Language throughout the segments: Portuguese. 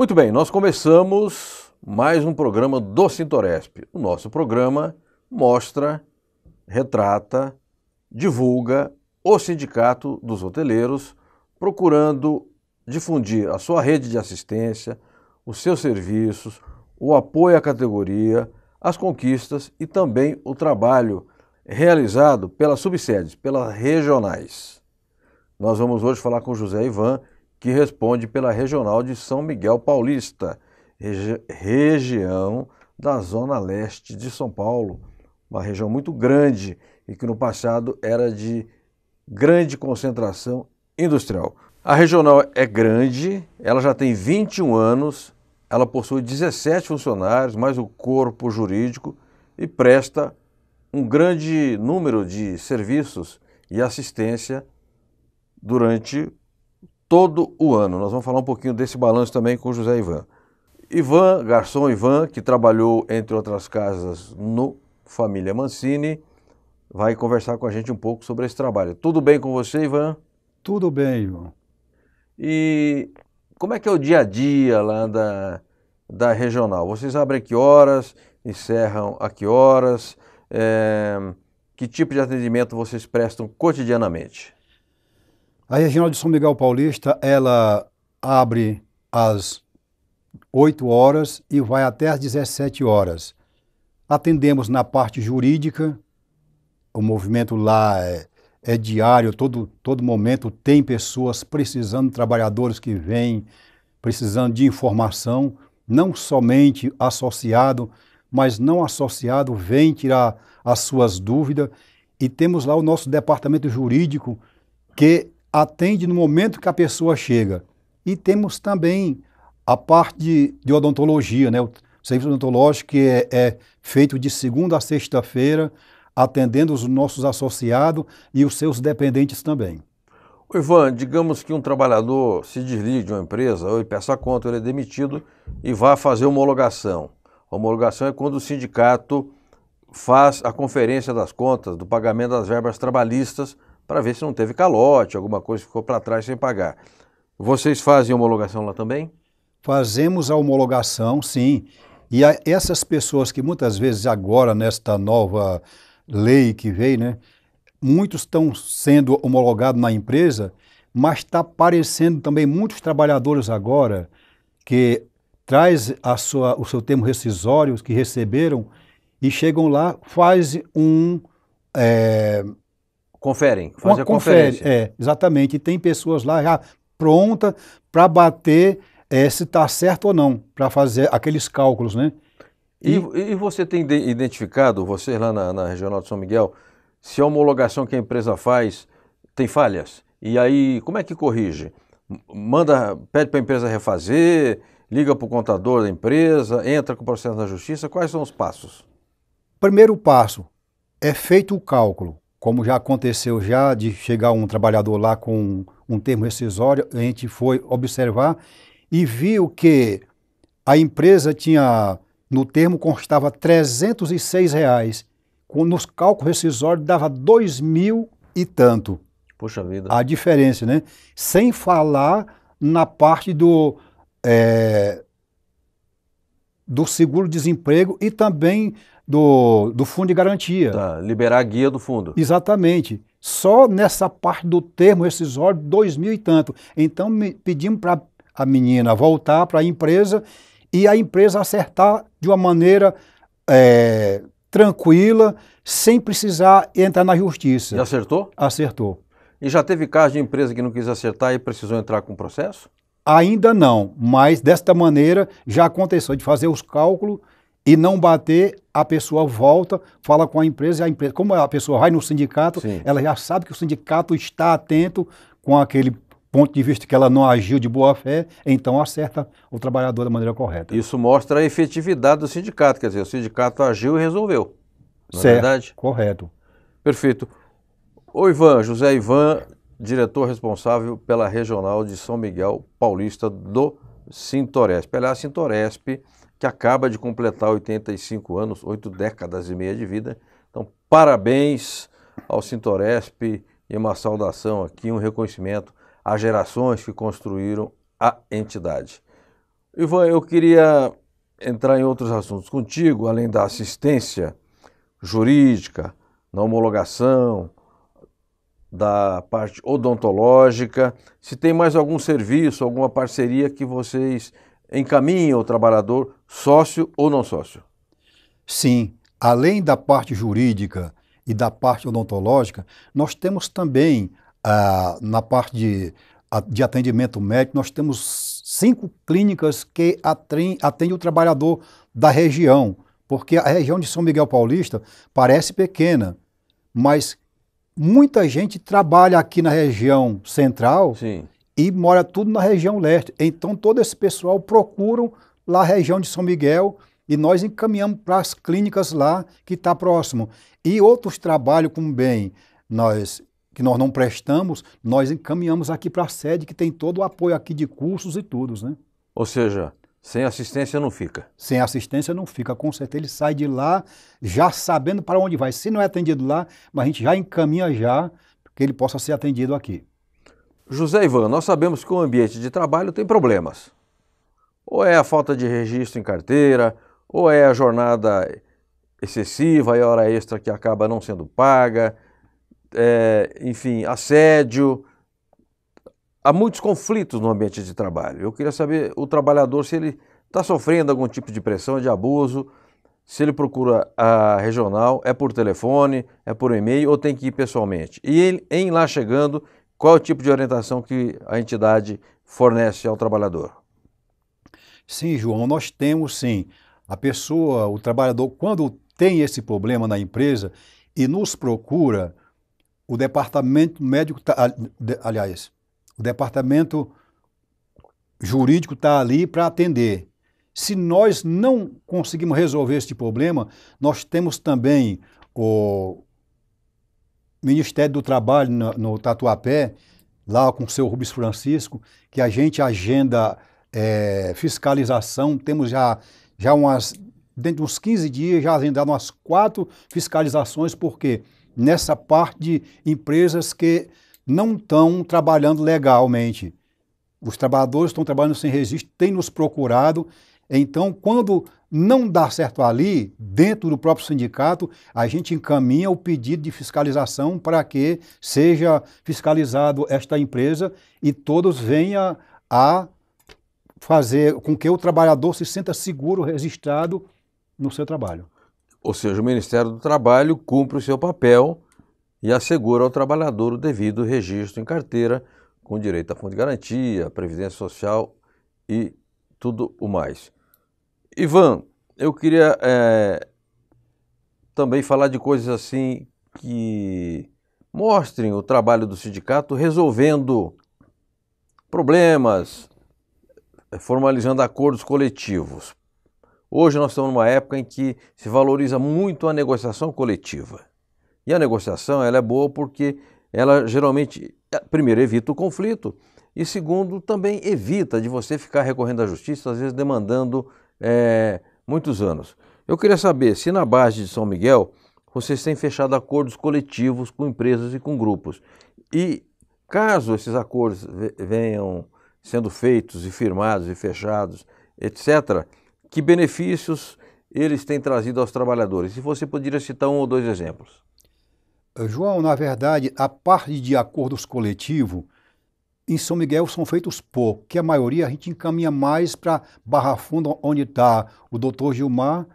Muito bem, nós começamos mais um programa do Sintoresp. O nosso programa mostra, retrata, divulga o Sindicato dos Hoteleiros, procurando difundir a sua rede de assistência, os seus serviços, o apoio à categoria, as conquistas e também o trabalho realizado pelas subsedes, pelas regionais. Nós vamos hoje falar com José Ivan, que responde pela Regional de São Miguel Paulista, regi região da Zona Leste de São Paulo, uma região muito grande e que no passado era de grande concentração industrial. A regional é grande, ela já tem 21 anos, ela possui 17 funcionários, mais o corpo jurídico e presta um grande número de serviços e assistência durante todo o ano. Nós vamos falar um pouquinho desse balanço também com o José Ivan. Ivan, garçom Ivan, que trabalhou, entre outras casas, no Família Mancini, vai conversar com a gente um pouco sobre esse trabalho. Tudo bem com você, Ivan? Tudo bem, Ivan. E como é que é o dia a dia lá da, da regional? Vocês abrem que horas? Encerram a que horas? É, que tipo de atendimento vocês prestam cotidianamente? A Regional de São Miguel Paulista, ela abre às 8 horas e vai até às 17 horas. Atendemos na parte jurídica, o movimento lá é, é diário, todo, todo momento tem pessoas precisando, trabalhadores que vêm precisando de informação, não somente associado, mas não associado, vem tirar as suas dúvidas. E temos lá o nosso departamento jurídico que atende no momento que a pessoa chega. E temos também a parte de, de odontologia, né? o serviço odontológico que é, é feito de segunda a sexta-feira, atendendo os nossos associados e os seus dependentes também. Ivan, digamos que um trabalhador se desligue de uma empresa, ou peça conta, ele é demitido e vá fazer homologação. A homologação é quando o sindicato faz a conferência das contas, do pagamento das verbas trabalhistas para ver se não teve calote, alguma coisa ficou para trás sem pagar. Vocês fazem homologação lá também? Fazemos a homologação, sim. E essas pessoas que muitas vezes agora, nesta nova lei que veio, né, muitos estão sendo homologados na empresa, mas está aparecendo também muitos trabalhadores agora que traz a sua, o seu termo rescisório que receberam e chegam lá, faz um, é, Conferem, fazer uma, a confere, conferência. É, exatamente. E tem pessoas lá já prontas para bater é, se está certo ou não, para fazer aqueles cálculos, né? E, e, e você tem identificado, você lá na, na Regional de São Miguel, se a homologação que a empresa faz tem falhas? E aí, como é que corrige? Manda, pede para a empresa refazer, liga para o contador da empresa, entra com o processo na justiça. Quais são os passos? Primeiro passo é feito o cálculo como já aconteceu já de chegar um trabalhador lá com um termo rescisório, a gente foi observar e viu que a empresa tinha, no termo constava R$ 306, reais, nos cálculos rescisórios dava dois mil e tanto. Poxa vida. A diferença, né? Sem falar na parte do, é, do seguro-desemprego e também do, do fundo de garantia. Tá, liberar a guia do fundo. Exatamente. Só nessa parte do termo rescisório, dois mil e tanto. Então, me, pedimos para a menina voltar para a empresa e a empresa acertar de uma maneira é, tranquila, sem precisar entrar na justiça. E acertou? Acertou. E já teve caso de empresa que não quis acertar e precisou entrar com processo? Ainda não, mas desta maneira já aconteceu de fazer os cálculos e não bater, a pessoa volta, fala com a empresa, e a empresa, como a pessoa vai no sindicato, Sim. ela já sabe que o sindicato está atento com aquele ponto de vista que ela não agiu de boa fé, então acerta o trabalhador da maneira correta. Isso mostra a efetividade do sindicato, quer dizer, o sindicato agiu e resolveu. Não é certo, é verdade? Correto. Perfeito. O Ivan, José Ivan, diretor responsável pela regional de São Miguel Paulista do Sintoresp. Aliás, Sintoresp que acaba de completar 85 anos, oito décadas e meia de vida. Então, parabéns ao Sintoresp e uma saudação aqui, um reconhecimento às gerações que construíram a entidade. Ivan, eu queria entrar em outros assuntos contigo, além da assistência jurídica, na homologação, da parte odontológica, se tem mais algum serviço, alguma parceria que vocês encaminha o trabalhador sócio ou não sócio. Sim, além da parte jurídica e da parte odontológica, nós temos também, ah, na parte de, de atendimento médico, nós temos cinco clínicas que atendem o trabalhador da região, porque a região de São Miguel Paulista parece pequena, mas muita gente trabalha aqui na região central Sim e mora tudo na região leste. Então todo esse pessoal procuram lá a região de São Miguel e nós encaminhamos para as clínicas lá que está próximo. E outros trabalhos com bem, nós que nós não prestamos, nós encaminhamos aqui para a sede que tem todo o apoio aqui de cursos e tudo, né? Ou seja, sem assistência não fica. Sem assistência não fica, com certeza ele sai de lá já sabendo para onde vai. Se não é atendido lá, mas a gente já encaminha já que ele possa ser atendido aqui. José Ivan, nós sabemos que o ambiente de trabalho tem problemas. Ou é a falta de registro em carteira, ou é a jornada excessiva e hora extra que acaba não sendo paga, é, enfim, assédio. Há muitos conflitos no ambiente de trabalho. Eu queria saber o trabalhador se ele está sofrendo algum tipo de pressão, de abuso, se ele procura a regional, é por telefone, é por e-mail ou tem que ir pessoalmente. E ele, em lá chegando, qual é o tipo de orientação que a entidade fornece ao trabalhador? Sim, João, nós temos sim. A pessoa, o trabalhador, quando tem esse problema na empresa e nos procura, o departamento médico, tá, aliás, o departamento jurídico está ali para atender. Se nós não conseguimos resolver este problema, nós temos também o, Ministério do Trabalho no, no Tatuapé, lá com o seu Rubens Francisco, que a gente agenda é, fiscalização, temos já, já umas, dentro de uns 15 dias, já agendado umas quatro fiscalizações, porque nessa parte de empresas que não estão trabalhando legalmente. Os trabalhadores estão trabalhando sem registro, têm nos procurado. Então, quando não dá certo ali, dentro do próprio sindicato, a gente encaminha o pedido de fiscalização para que seja fiscalizado esta empresa e todos venham a fazer com que o trabalhador se sinta seguro, registrado no seu trabalho. Ou seja, o Ministério do Trabalho cumpre o seu papel e assegura ao trabalhador o devido registro em carteira, com direito a fundo de garantia, previdência social e tudo o mais. Ivan, eu queria é, também falar de coisas assim que mostrem o trabalho do sindicato resolvendo problemas, é, formalizando acordos coletivos. Hoje nós estamos numa época em que se valoriza muito a negociação coletiva. E a negociação ela é boa porque ela geralmente, é, primeiro, evita o conflito e, segundo, também evita de você ficar recorrendo à justiça, às vezes demandando é, muitos anos. Eu queria saber se na base de São Miguel vocês têm fechado acordos coletivos com empresas e com grupos. E caso esses acordos venham sendo feitos e firmados e fechados, etc., que benefícios eles têm trazido aos trabalhadores? Se você poderia citar um ou dois exemplos. João, na verdade, a parte de acordos coletivos em São Miguel são feitos pouco, que a maioria a gente encaminha mais para Barra Funda, onde está o doutor Gilmar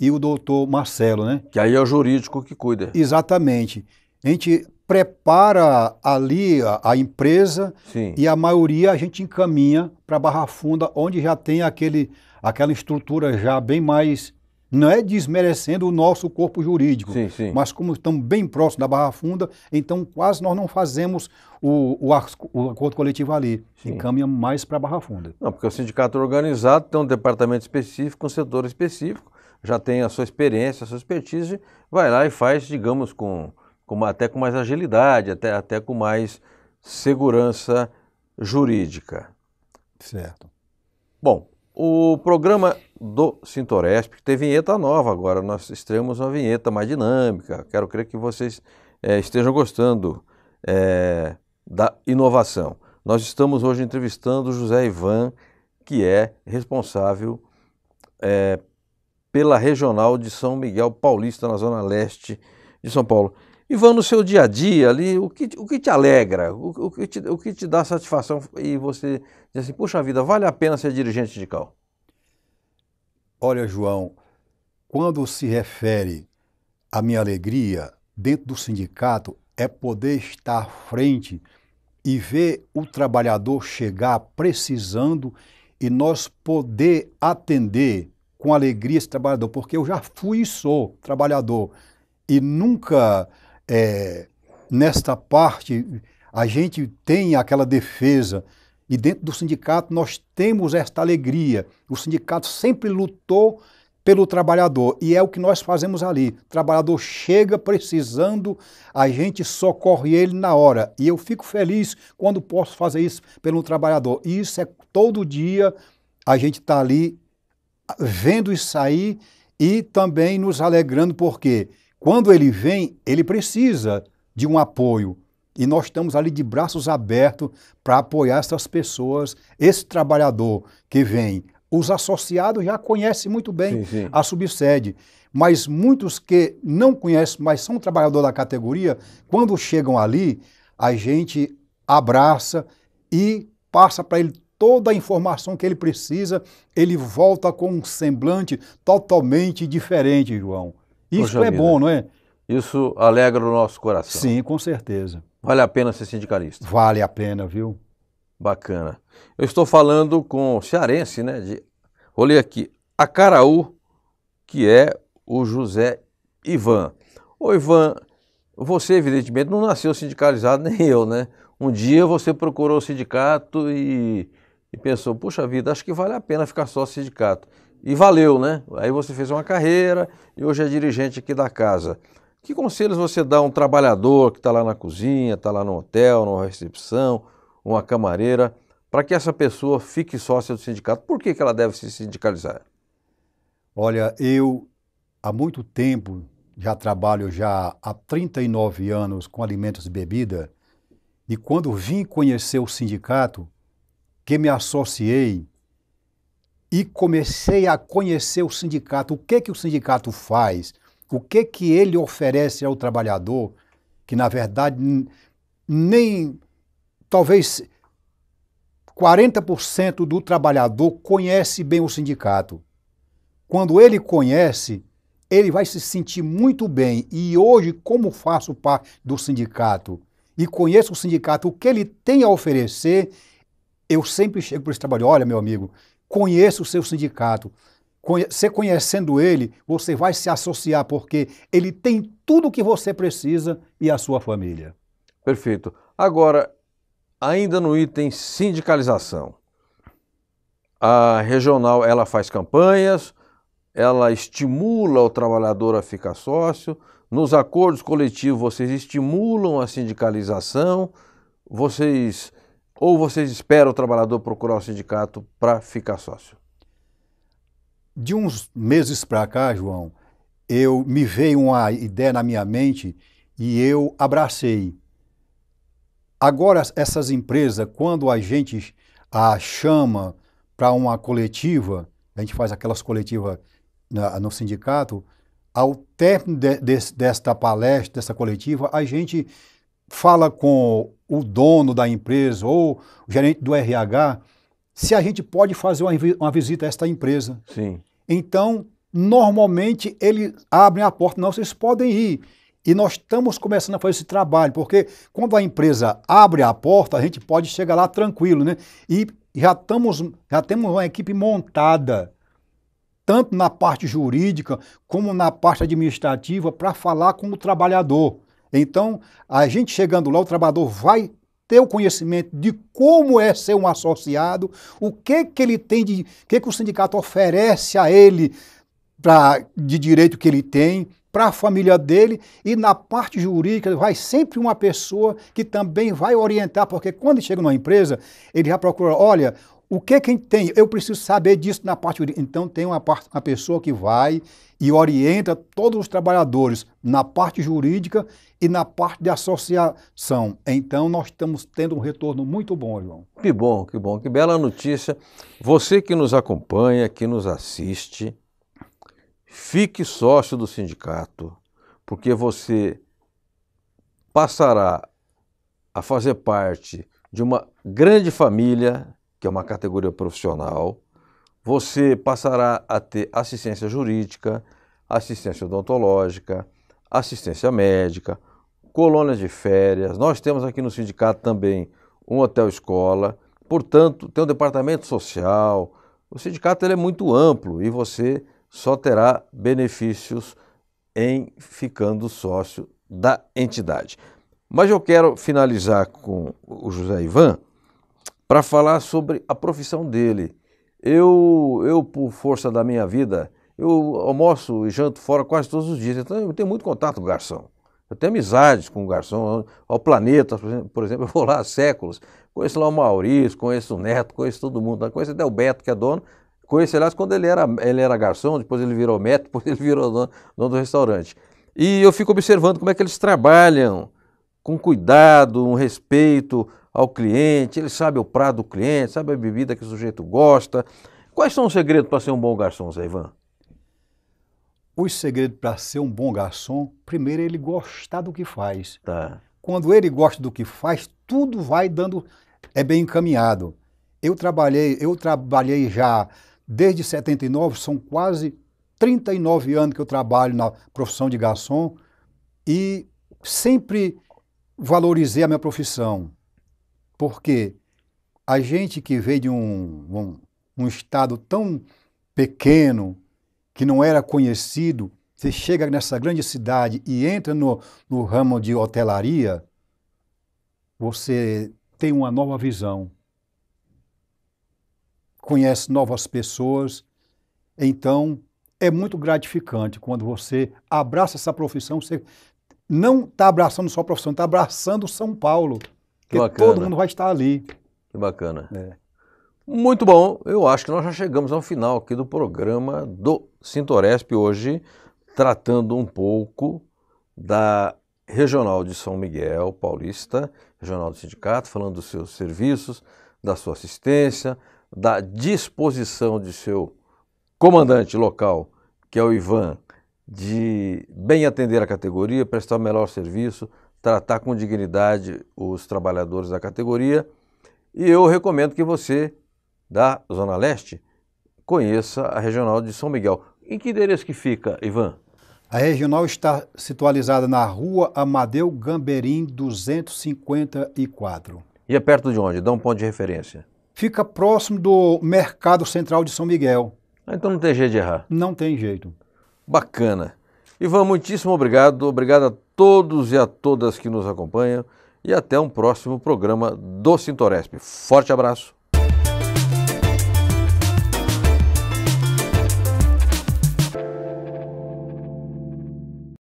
e o doutor Marcelo, né? Que aí é o jurídico que cuida. Exatamente. A gente prepara ali a, a empresa Sim. e a maioria a gente encaminha para Barra Funda, onde já tem aquele, aquela estrutura já bem mais não é desmerecendo o nosso corpo jurídico, sim, sim. mas como estamos bem próximos da Barra Funda, então quase nós não fazemos o, o, o acordo coletivo ali, e encaminha mais para a Barra Funda. Não, porque o é sindicato organizado tem um departamento específico, um setor específico, já tem a sua experiência, a sua expertise, vai lá e faz, digamos, com, com até com mais agilidade, até, até com mais segurança jurídica. Certo. Bom, o programa do Sintoresp tem vinheta nova agora. Nós estreamos uma vinheta mais dinâmica. Quero crer que vocês é, estejam gostando é, da inovação. Nós estamos hoje entrevistando o José Ivan, que é responsável é, pela regional de São Miguel Paulista, na Zona Leste de São Paulo e vão no seu dia a dia ali, o que, o que te alegra, o, o, que te, o que te dá satisfação e você diz assim, puxa vida, vale a pena ser dirigente sindical? Olha, João, quando se refere à minha alegria dentro do sindicato, é poder estar à frente e ver o trabalhador chegar precisando e nós poder atender com alegria esse trabalhador, porque eu já fui e sou trabalhador e nunca é, nesta parte, a gente tem aquela defesa. E dentro do sindicato nós temos esta alegria. O sindicato sempre lutou pelo trabalhador e é o que nós fazemos ali. O trabalhador chega precisando, a gente socorre ele na hora. E eu fico feliz quando posso fazer isso pelo trabalhador. E isso é todo dia a gente está ali vendo isso sair e também nos alegrando, porque quê? Quando ele vem, ele precisa de um apoio. E nós estamos ali de braços abertos para apoiar essas pessoas, esse trabalhador que vem. Os associados já conhecem muito bem sim, sim. a subsede, mas muitos que não conhecem, mas são trabalhador da categoria, quando chegam ali, a gente abraça e passa para ele toda a informação que ele precisa, ele volta com um semblante totalmente diferente, João. Isso Poxa é vida. bom, não é? Isso alegra o nosso coração. Sim, com certeza. Vale a pena ser sindicalista. Vale a pena, viu? Bacana. Eu estou falando com cearense, né? De, olhei aqui, Acaraú, que é o José Ivan. Ô Ivan, você evidentemente não nasceu sindicalizado, nem eu, né? Um dia você procurou o sindicato e, e pensou, puxa vida, acho que vale a pena ficar só sindicato e valeu, né? Aí você fez uma carreira e hoje é dirigente aqui da casa. Que conselhos você dá a um trabalhador que está lá na cozinha, está lá no hotel, numa recepção, uma camareira, para que essa pessoa fique sócia do sindicato? Por que, que ela deve se sindicalizar? Olha, eu há muito tempo já trabalho já há 39 anos com alimentos e bebida, e quando vim conhecer o sindicato, que me associei e comecei a conhecer o sindicato, o que que o sindicato faz, o que que ele oferece ao trabalhador, que na verdade nem talvez 40% do trabalhador conhece bem o sindicato. Quando ele conhece, ele vai se sentir muito bem. E hoje, como faço parte do sindicato e conheço o sindicato, o que ele tem a oferecer, eu sempre chego para esse trabalho: olha, meu amigo, Conheça o seu sindicato. Você conhecendo ele, você vai se associar, porque ele tem tudo o que você precisa e a sua família. Perfeito. Agora, ainda no item sindicalização, a regional ela faz campanhas, ela estimula o trabalhador a ficar sócio. Nos acordos coletivos, vocês estimulam a sindicalização, vocês ou vocês esperam o trabalhador procurar o sindicato para ficar sócio? De uns meses para cá, João, eu me veio uma ideia na minha mente e eu abracei. Agora essas empresas, quando a gente a chama para uma coletiva, a gente faz aquelas coletivas na, no sindicato, ao término de, de, desta palestra, dessa coletiva, a gente fala com o dono da empresa ou o gerente do RH se a gente pode fazer uma, uma visita a esta empresa. Sim. Então, normalmente eles abrem a porta, não, vocês podem ir. E nós estamos começando a fazer esse trabalho, porque quando a empresa abre a porta, a gente pode chegar lá tranquilo, né? E já, estamos, já temos uma equipe montada, tanto na parte jurídica como na parte administrativa, para falar com o trabalhador. Então, a gente chegando lá, o trabalhador vai ter o conhecimento de como é ser um associado, o que que ele tem de, o que que o sindicato oferece a ele de direito que ele tem para a família dele e na parte jurídica vai sempre uma pessoa que também vai orientar, porque quando chega numa empresa, ele já procura, olha, o que é quem tem? Eu preciso saber disso na parte jurídica. Então tem uma, parte, uma pessoa que vai e orienta todos os trabalhadores na parte jurídica e na parte de associação. Então nós estamos tendo um retorno muito bom, João. Que bom, que bom, que bela notícia. Você que nos acompanha, que nos assiste, fique sócio do sindicato, porque você passará a fazer parte de uma grande família que é uma categoria profissional, você passará a ter assistência jurídica, assistência odontológica, assistência médica, colônias de férias. Nós temos aqui no sindicato também um hotel escola, portanto, tem um departamento social. O sindicato ele é muito amplo e você só terá benefícios em ficando sócio da entidade. Mas eu quero finalizar com o José Ivan para falar sobre a profissão dele. Eu, eu, por força da minha vida, eu almoço e janto fora quase todos os dias, então eu tenho muito contato com o garçom. Eu tenho amizades com o garçom, ao planeta, por exemplo, eu vou lá há séculos. Conheço lá o Maurício, conheço o Neto, conheço todo mundo. Conheço até o Beto, que é dono. Conheço, aliás, quando ele era, ele era garçom, depois ele virou Beto, depois ele virou dono, dono do restaurante. E eu fico observando como é que eles trabalham, com cuidado, um respeito, ao cliente, ele sabe o prato do cliente, sabe a bebida que o sujeito gosta. Quais são os segredos para ser um bom garçom, Zé Ivan? Os segredos para ser um bom garçom, primeiro é ele gostar do que faz. Tá. Quando ele gosta do que faz, tudo vai dando é bem encaminhado. Eu trabalhei, eu trabalhei já desde 79, são quase 39 anos que eu trabalho na profissão de garçom e sempre valorizei a minha profissão. Porque a gente que veio de um, um, um estado tão pequeno, que não era conhecido, você chega nessa grande cidade e entra no, no ramo de hotelaria, você tem uma nova visão, conhece novas pessoas. Então, é muito gratificante quando você abraça essa profissão. Você não está abraçando só a profissão, está abraçando São Paulo. Que bacana. todo mundo vai estar ali. Que bacana. É. Muito bom. Eu acho que nós já chegamos ao final aqui do programa do Sintoresp hoje, tratando um pouco da Regional de São Miguel Paulista, Regional do Sindicato, falando dos seus serviços, da sua assistência, da disposição de seu comandante local, que é o Ivan, de bem atender a categoria, prestar o melhor serviço, tratar com dignidade os trabalhadores da categoria. E eu recomendo que você, da Zona Leste, conheça a Regional de São Miguel. Em que endereço que fica, Ivan? A regional está situalizada na rua Amadeu Gamberim 254. E é perto de onde? Dá um ponto de referência. Fica próximo do Mercado Central de São Miguel. Ah, então não tem jeito de errar. Não tem jeito. Bacana. Ivan, muitíssimo obrigado. Obrigado a todos e a todas que nos acompanham e até um próximo programa do Sintoresp. Forte abraço.